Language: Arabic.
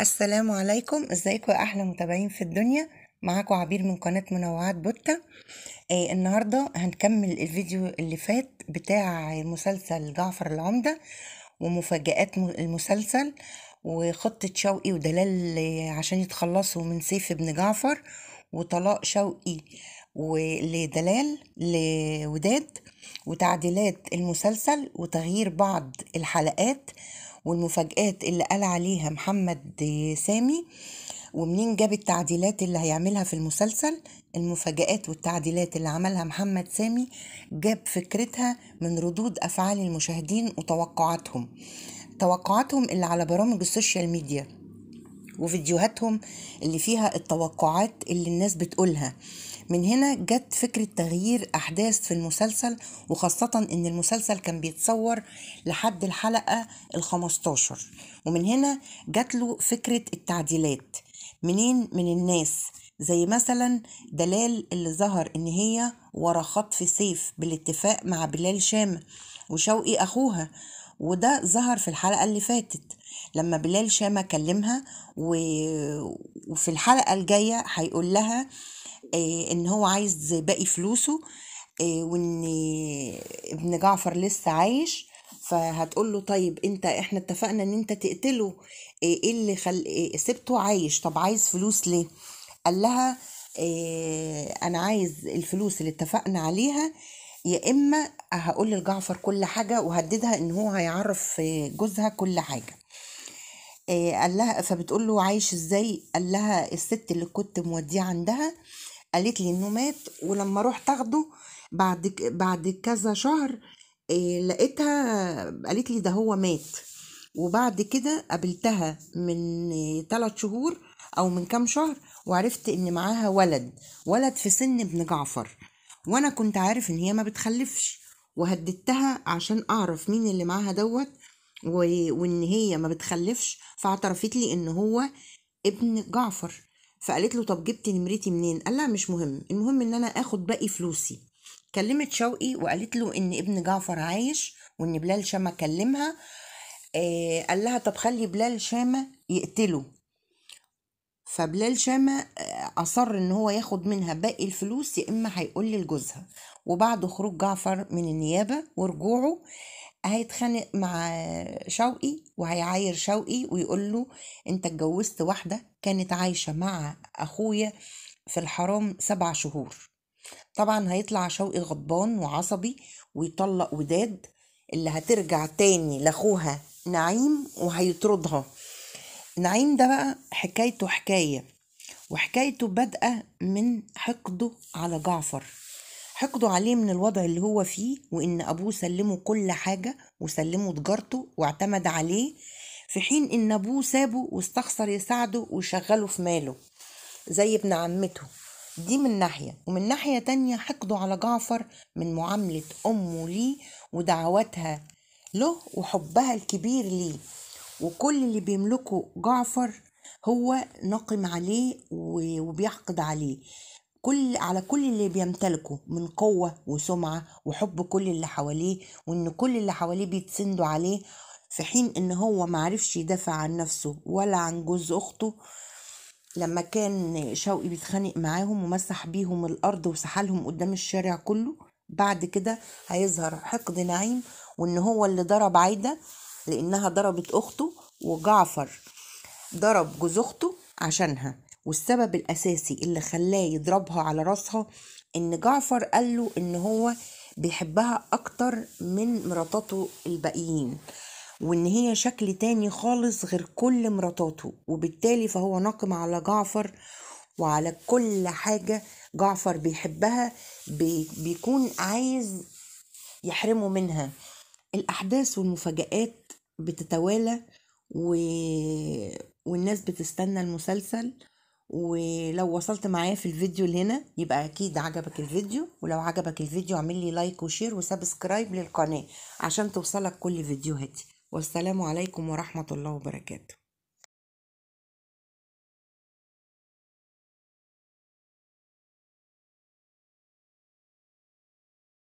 السلام عليكم ازيكم يا احلى متابعين في الدنيا معاكم عبير من قناة منوعات بوتا آه النهاردة هنكمل الفيديو اللي فات بتاع مسلسل جعفر العمدة ومفاجآت المسلسل وخطة شوقي ودلال عشان يتخلصوا من سيف ابن جعفر وطلاق شوقي لدلال لوداد وتعديلات المسلسل وتغيير بعض الحلقات والمفاجآت اللي قال عليها محمد سامي ومنين جاب التعديلات اللي هيعملها في المسلسل المفاجآت والتعديلات اللي عملها محمد سامي جاب فكرتها من ردود أفعال المشاهدين وتوقعاتهم توقعاتهم اللي على برامج السوشيال ميديا وفيديوهاتهم اللي فيها التوقعات اللي الناس بتقولها آه من هنا جت فكرة تغيير أحداث في المسلسل وخاصة إن المسلسل كان بيتصور لحد الحلقة الخمستاشر ومن هنا جت له فكرة التعديلات منين من الناس زي مثلا دلال اللي ظهر إن هي ورا خطف سيف بالاتفاق مع بلال شامة وشوقي أخوها وده ظهر في الحلقة اللي فاتت لما بلال شامة كلمها و... وفي الحلقة الجاية هيقول لها آه، ان هو عايز باقي فلوسه آه، وان ابن جعفر لسه عايش فهتقول له طيب انت احنا اتفقنا ان انت تقتله آه، ايه اللي خل... إيه سبته عايش طب عايز فلوس ليه قال لها إيه انا عايز الفلوس اللي اتفقنا عليها يا اما هقول لجعفر كل حاجه وهددها ان هو هيعرف جوزها كل حاجه إيه قال لها فبتقول له عايش ازاي قال لها الست اللي كنت موديه عندها قالت لي انه مات ولما رحت اخده بعد بعد كذا شهر آه، لقيتها قالت لي ده هو مات وبعد كده قابلتها من ثلاث شهور او من كام شهر وعرفت ان معاها ولد ولد في سن ابن جعفر وانا كنت عارف ان هي ما بتخلفش وهددتها عشان اعرف مين اللي معاها دوت و... وان هي ما بتخلفش فاعترفت لي ان هو ابن جعفر فقالت له طب جبت نمرتي منين قال لها مش مهم المهم ان انا اخد باقي فلوسي كلمت شوقي وقالت له ان ابن جعفر عايش وان بلال شامه كلمها آه قال لها طب خلي بلال شامه يقتله فبلال شامه آه، اصر ان هو ياخد منها باقي الفلوس يا اما هيقول لجوزها وبعد خروج جعفر من النيابه ورجوعه هيتخانق مع شوقي وهيعاير شوقي ويقول له انت اتجوزت واحدة كانت عايشة مع اخويا في الحرام سبع شهور طبعا هيطلع شوقي غضبان وعصبي ويطلق وداد اللي هترجع تاني لاخوها نعيم وهيطردها نعيم ده بقى حكايته حكاية وحكايته بادئة من حقده على جعفر حقدوا عليه من الوضع اللي هو فيه وإن أبوه سلمه كل حاجة وسلمه تجارته واعتمد عليه في حين إن أبوه سابه واستخسر يساعده ويشغله في ماله زي ابن عمته دي من ناحية ومن ناحية تانية حقده على جعفر من معاملة أمه ليه ودعوتها له وحبها الكبير ليه وكل اللي بيملكه جعفر هو ناقم عليه وبيحقد عليه كل على كل اللي بيمتلكه من قوة وسمعة وحب كل اللي حواليه وإن كل اللي حواليه بيتسندوا عليه في حين إن هو معرفش يدافع عن نفسه ولا عن جوز أخته لما كان شوقي بيتخانق معاهم ومسح بيهم الأرض وسحلهم قدام الشارع كله بعد كده هيظهر حقد نعيم وإن هو اللي ضرب عايدة لأنها ضربت أخته وجعفر ضرب جوز أخته عشانها والسبب الأساسي اللي خلاه يضربها على راسها إن جعفر قال له إن هو بيحبها أكتر من مراتاته الباقيين وإن هي شكل تاني خالص غير كل مراتاته وبالتالي فهو ناقم على جعفر وعلى كل حاجة جعفر بيحبها بي بيكون عايز يحرمه منها الأحداث والمفاجآت بتتوالى و... والناس بتستنى المسلسل ولو وصلت معايا في الفيديو لهنا يبقى اكيد عجبك الفيديو ولو عجبك الفيديو اعمل لي لايك وشير وسبسكرايب للقناه عشان توصلك كل فيديوهاتي والسلام عليكم ورحمه الله وبركاته